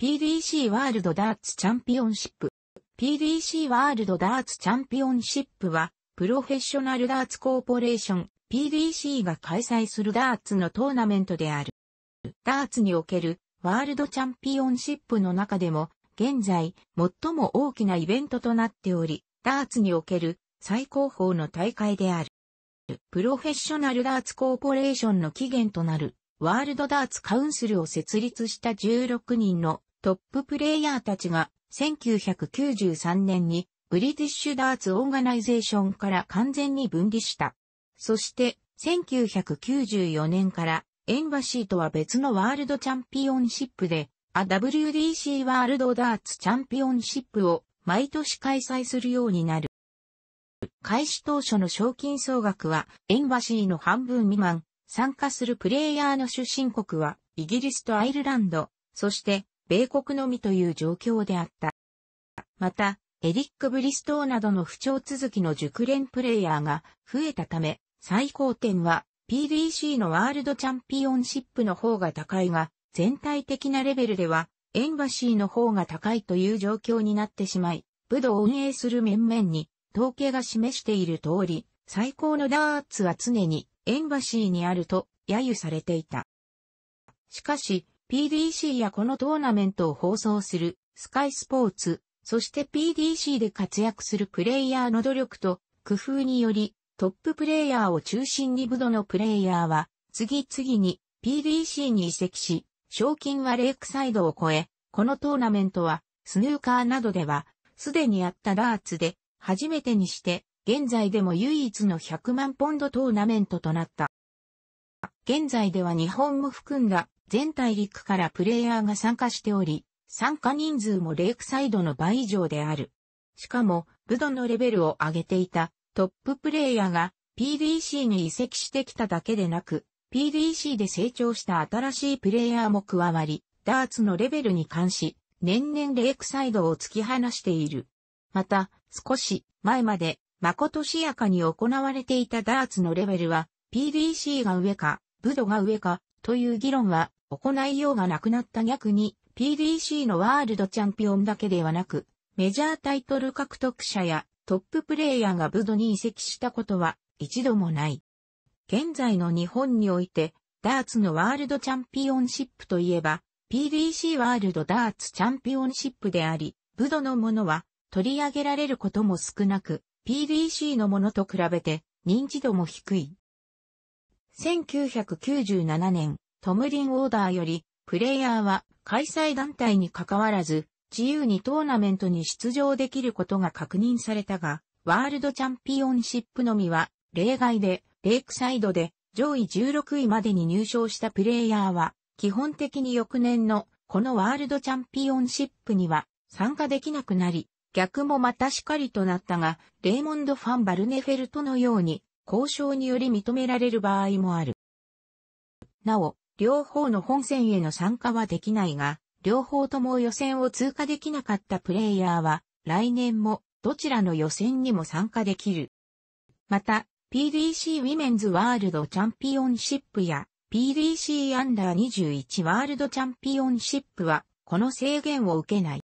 PDC ワールドダーツチャンピオンシップ。PDC ワールドダーツチャンピオンシップは、プロフェッショナルダーツコーポレーション PDC が開催するダーツのトーナメントである。ダーツにおけるワールドチャンピオンシップの中でも、現在、最も大きなイベントとなっており、ダーツにおける最高峰の大会である。プロフェッショナルダーツコーポレーションの起源となる、ワールドダーツカウンスルを設立した16人のトッププレイヤーたちが1993年にブリティッシュダーツオーガナイゼーションから完全に分離した。そして1994年からエンバシーとは別のワールドチャンピオンシップで WDC ワールドダーツチャンピオンシップを毎年開催するようになる。開始当初の賞金総額はエンバシーの半分未満、参加するプレイヤーの出身国はイギリスとアイルランド、そして米国のみという状況であった。また、エリック・ブリストーなどの不調続きの熟練プレイヤーが増えたため、最高点は PDC のワールドチャンピオンシップの方が高いが、全体的なレベルではエンバシーの方が高いという状況になってしまい、武道を運営する面々に統計が示している通り、最高のダーツは常にエンバシーにあると揶揄されていた。しかし、PDC やこのトーナメントを放送するスカイスポーツ、そして PDC で活躍するプレイヤーの努力と工夫によりトッププレイヤーを中心に武道のプレイヤーは次々に PDC に移籍し、賞金はレイクサイドを超え、このトーナメントはスヌーカーなどではすでにあったダーツで初めてにして現在でも唯一の100万ポンドトーナメントとなった。現在では日本も含んだ全大陸からプレイヤーが参加しており、参加人数もレイクサイドの倍以上である。しかも、武道のレベルを上げていたトッププレイヤーが PDC に移籍してきただけでなく、PDC で成長した新しいプレイヤーも加わり、ダーツのレベルに関し、年々レイクサイドを突き放している。また、少し前まで、まことしやかに行われていたダーツのレベルは、PDC が上か、武道が上か、という議論は行いようがなくなった逆に PDC のワールドチャンピオンだけではなく、メジャータイトル獲得者やトッププレイヤーがブドに移籍したことは一度もない。現在の日本において、ダーツのワールドチャンピオンシップといえば、PDC ワールドダーツチャンピオンシップであり、ブドのものは取り上げられることも少なく、PDC のものと比べて認知度も低い。1997年、トムリンオーダーより、プレイヤーは開催団体に関わらず、自由にトーナメントに出場できることが確認されたが、ワールドチャンピオンシップのみは例外で、レイクサイドで上位16位までに入賞したプレイヤーは、基本的に翌年のこのワールドチャンピオンシップには参加できなくなり、逆もまたしかりとなったが、レイモンド・ファン・バルネフェルトのように、交渉により認められる場合もある。なお、両方の本戦への参加はできないが、両方とも予選を通過できなかったプレイヤーは、来年もどちらの予選にも参加できる。また、PDC ウィメンズワールドチャンピオンシップや PDC アンダー21ワールドチャンピオンシップは、この制限を受けない。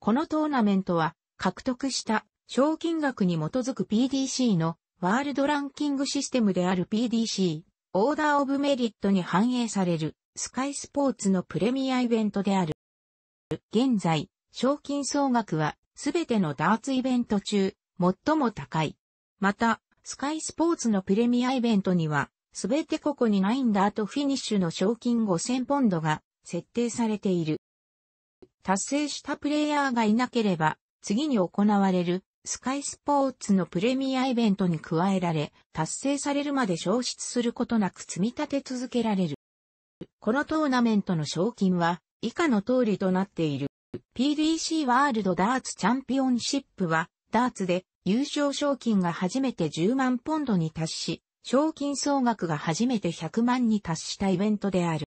このトーナメントは、獲得した賞金額に基づく PDC のワールドランキングシステムである PDC オーダーオブメリットに反映される、スカイスポーツのプレミアイベントである。現在、賞金総額は、すべてのダーツイベント中、最も高い。また、スカイスポーツのプレミアイベントには、すべてここにないんだとフィニッシュの賞金5000ポンドが設定されている。達成したプレイヤーがいなければ、次に行われるスカイスポーツのプレミアイベントに加えられ、達成されるまで消失することなく積み立て続けられる。このトーナメントの賞金は、以下の通りとなっている。PDC ワールドダーツチャンピオンシップは、ダーツで優勝賞金が初めて10万ポンドに達し、賞金総額が初めて100万に達したイベントである。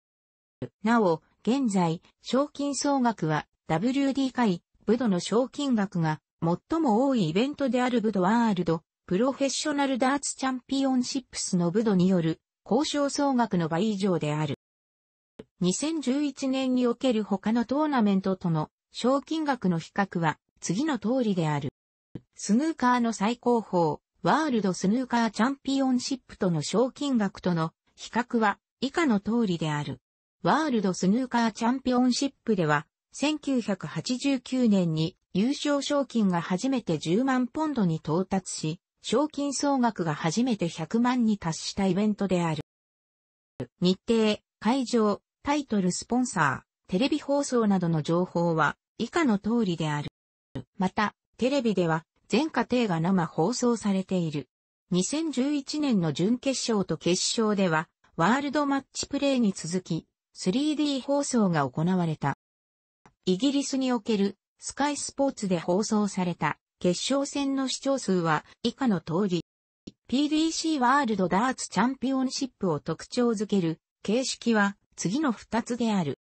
なお、現在、賞金総額は WD 会、ブドの賞金額が最も多いイベントであるブドワールド、プロフェッショナルダーツチャンピオンシップスのブドによる交渉総額の倍以上である。2011年における他のトーナメントとの賞金額の比較は次の通りである。スヌーカーの最高峰、ワールドスヌーカーチャンピオンシップとの賞金額との比較は以下の通りである。ワールドスヌーカーチャンピオンシップでは1989年に優勝賞金が初めて10万ポンドに到達し、賞金総額が初めて100万に達したイベントである。日程、会場、タイトルスポンサー、テレビ放送などの情報は以下の通りである。また、テレビでは全家庭が生放送されている。2011年の準決勝と決勝では、ワールドマッチプレイに続き、3D 放送が行われた。イギリスにおけるスカイスポーツで放送された決勝戦の視聴数は以下の通り、PDC ワールドダーツチャンピオンシップを特徴づける形式は次の2つである。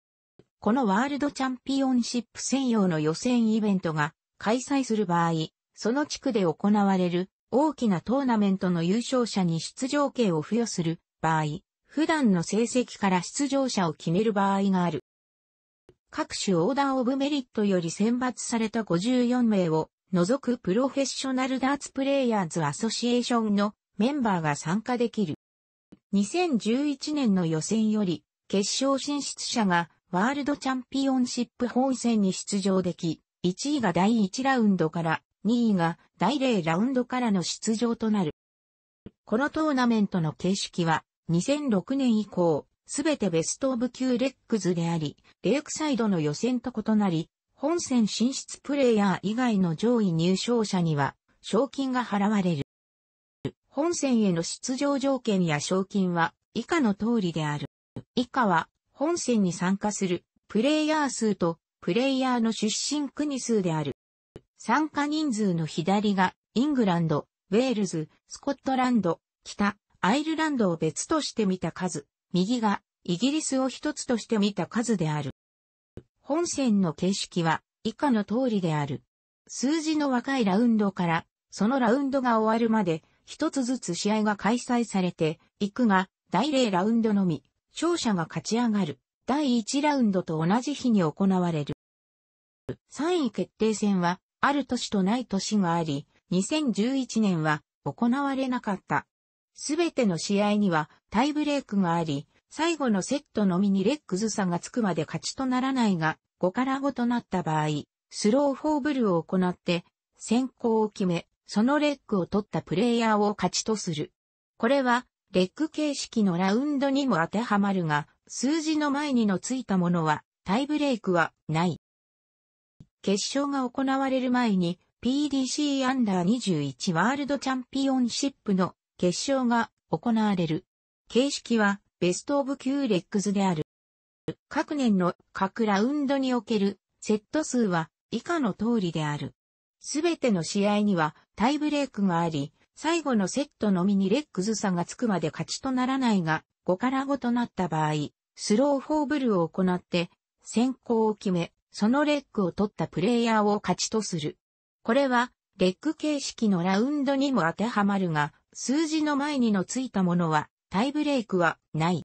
このワールドチャンピオンシップ専用の予選イベントが開催する場合、その地区で行われる大きなトーナメントの優勝者に出場権を付与する場合、普段の成績から出場者を決める場合がある。各種オーダーオブメリットより選抜された54名を除くプロフェッショナルダーツプレイヤーズアソシエーションのメンバーが参加できる。2011年の予選より決勝進出者がワールドチャンピオンシップ本戦に出場でき、1位が第1ラウンドから2位が第0ラウンドからの出場となる。このトーナメントの形式は2006年以降、すべてベストオブ級レックズであり、レイクサイドの予選と異なり、本戦進出プレイヤー以外の上位入賞者には、賞金が払われる。本戦への出場条件や賞金は、以下の通りである。以下は、本戦に参加する、プレイヤー数と、プレイヤーの出身国数である。参加人数の左が、イングランド、ウェールズ、スコットランド、北、アイルランドを別として見た数。右がイギリスを一つとして見た数である。本線の形式は以下の通りである。数字の若いラウンドから、そのラウンドが終わるまで、一つずつ試合が開催されて、いくが、第0ラウンドのみ、勝者が勝ち上がる。第1ラウンドと同じ日に行われる。3位決定戦は、ある年とない年があり、2011年は行われなかった。すべての試合にはタイブレークがあり、最後のセットのみにレックス差がつくまで勝ちとならないが、5から5となった場合、スローフォーブルを行って、先行を決め、そのレックを取ったプレイヤーを勝ちとする。これは、レック形式のラウンドにも当てはまるが、数字の前にのついたものは、タイブレイクはない。決勝が行われる前に、PDC アンダー21ワールドチャンピオンシップの決勝が行われる。形式はベストオブ9レックスである。各年の各ラウンドにおけるセット数は以下の通りである。すべての試合にはタイブレークがあり、最後のセットのみにレックス差がつくまで勝ちとならないが、5から5となった場合、スローフォーブルを行って、先行を決め、そのレックを取ったプレイヤーを勝ちとする。これは、レック形式のラウンドにも当てはまるが、数字の前にのついたものは、タイブレイクはない。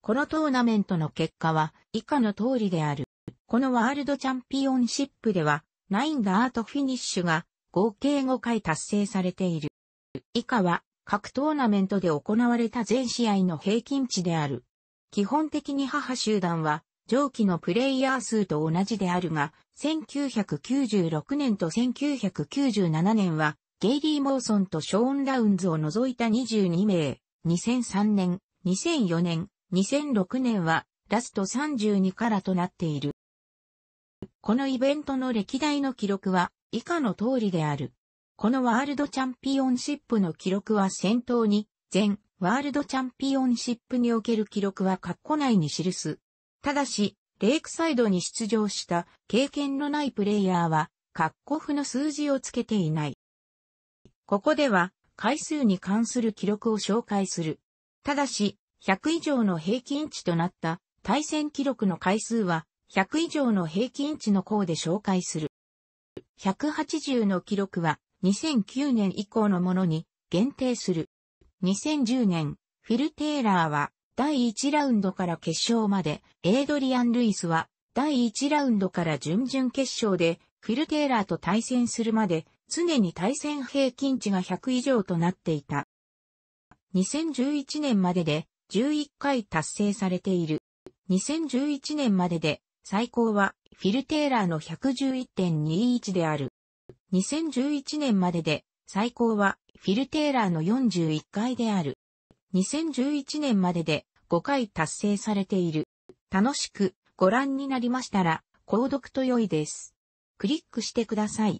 このトーナメントの結果は以下の通りである。このワールドチャンピオンシップでは、ナインダートフィニッシュが合計5回達成されている。以下は各トーナメントで行われた全試合の平均値である。基本的に母集団は上記のプレイヤー数と同じであるが、1996年と1997年はゲイリー・モーソンとショーン・ラウンズを除いた22名、2003年、2004年、2006年はラスト32からとなっている。このイベントの歴代の記録は以下の通りである。このワールドチャンピオンシップの記録は先頭に、全ワールドチャンピオンシップにおける記録は括弧内に記す。ただし、レイクサイドに出場した経験のないプレイヤーは、括弧符の数字をつけていない。ここでは回数に関する記録を紹介する。ただし、100以上の平均値となった対戦記録の回数は100以上の平均値の項で紹介する。180の記録は2009年以降のものに限定する。2010年、フィル・テイラーは第1ラウンドから決勝まで、エイドリアン・ルイスは第1ラウンドから準々決勝でフィル・テイラーと対戦するまで常に対戦平均値が100以上となっていた。2011年までで11回達成されている。2011年までで最高はフィルテーラーの111.21である。2011年までで最高はフィルテーラーの41回である。2011年までで5回達成されている。楽しくご覧になりましたら、購読と良いです。クリックしてください。